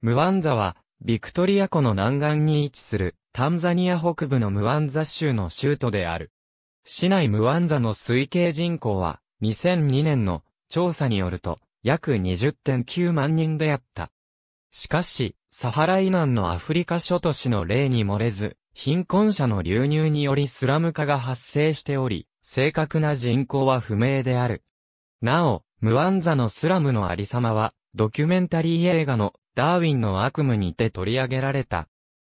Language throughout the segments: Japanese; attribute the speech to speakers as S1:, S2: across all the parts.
S1: ムワンザは、ビクトリア湖の南岸に位置する、タンザニア北部のムワンザ州の州都である。市内ムワンザの推計人口は、2002年の調査によると、約20.9万人であった。しかし、サハラナ南のアフリカ諸都市の例に漏れず、貧困者の流入によりスラム化が発生しており、正確な人口は不明である。なお、ムワンザのスラムのありさまは、ドキュメンタリー映画のダーウィンの悪夢にて取り上げられた。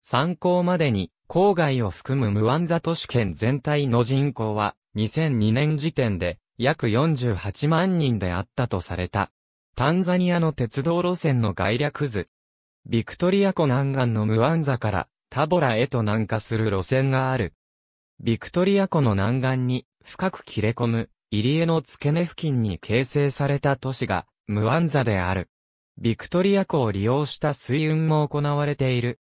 S1: 参考までに、郊外を含むムワンザ都市圏全体の人口は、2002年時点で、約48万人であったとされた。タンザニアの鉄道路線の概略図。ビクトリア湖南岸のムワンザから、タボラへと南下する路線がある。ビクトリア湖の南岸に、深く切れ込む、入り江の付け根付近に形成された都市が、ムワンザである。ビクトリア湖を利用した水運も行われている。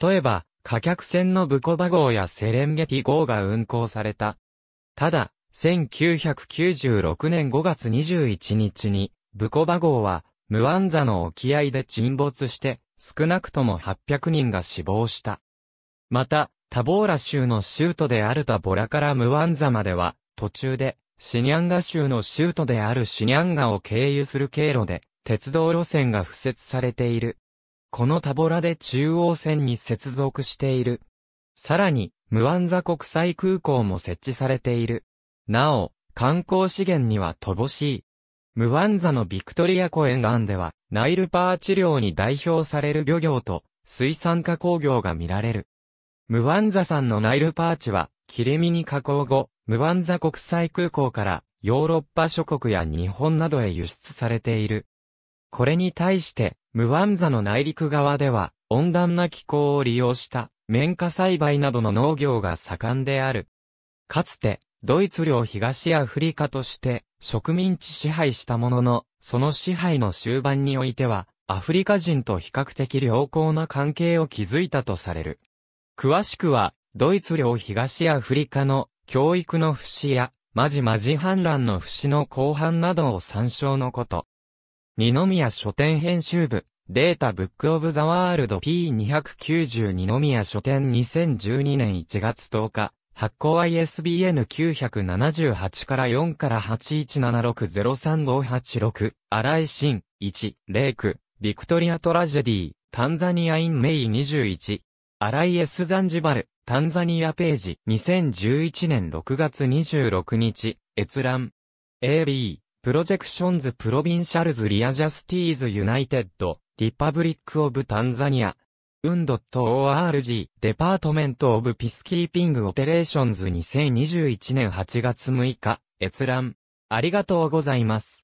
S1: 例えば、貨客船のブコバ号やセレンゲティ号が運航された。ただ、1996年5月21日に、ブコバ号は、ムアンザの沖合で沈没して、少なくとも800人が死亡した。また、タボーラ州の州都であるタボラからムアンザまでは、途中で、シニャンガ州の州都であるシニャンガを経由する経路で、鉄道路線が付設されている。このタボラで中央線に接続している。さらに、ムワンザ国際空港も設置されている。なお、観光資源には乏しい。ムワンザのビクトリア湖沿岸では、ナイルパーチ漁に代表される漁業と、水産加工業が見られる。ムワンザんのナイルパーチは、切れ身に加工後、ムワンザ国際空港から、ヨーロッパ諸国や日本などへ輸出されている。これに対して、ムワンザの内陸側では、温暖な気候を利用した、綿花栽培などの農業が盛んである。かつて、ドイツ領東アフリカとして、植民地支配したものの、その支配の終盤においては、アフリカ人と比較的良好な関係を築いたとされる。詳しくは、ドイツ領東アフリカの教育の節や、まじまじ反乱の節の後半などを参照のこと。二宮書店編集部、データブックオブザワールド P290 二宮書店2012年1月10日、発行 ISBN 978から4から8176035586、荒井新、1、レイク、ビクトリアトラジェディ、タンザニアインメイ21、荒井 S ザンジバル、タンザニアページ、2011年6月26日、閲覧、AB、プロジェクションズ・プロビンシャルズ・リア・ジャスティーズ・ユナイテッド、リパブリック・オブ・タンザニア、ウンドット ORG、デパートメント・オブ・ピスキーピング・オペレーションズ2021年8月6日、閲覧。ありがとうございます。